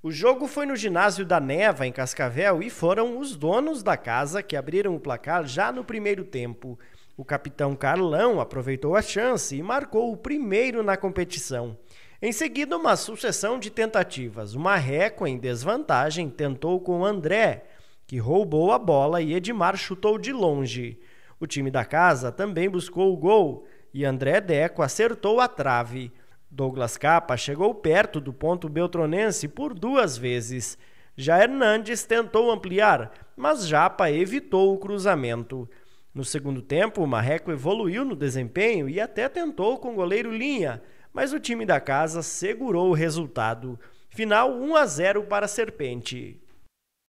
O jogo foi no ginásio da Neva, em Cascavel, e foram os donos da casa que abriram o placar já no primeiro tempo. O capitão Carlão aproveitou a chance e marcou o primeiro na competição. Em seguida, uma sucessão de tentativas. O Marreco, em desvantagem, tentou com André, que roubou a bola e Edmar chutou de longe. O time da casa também buscou o gol e André Deco acertou a trave. Douglas Capa chegou perto do ponto beltronense por duas vezes. Já Hernandes tentou ampliar, mas Japa evitou o cruzamento. No segundo tempo, o Marreco evoluiu no desempenho e até tentou com o goleiro Linha, mas o time da casa segurou o resultado. Final 1 a 0 para a Serpente.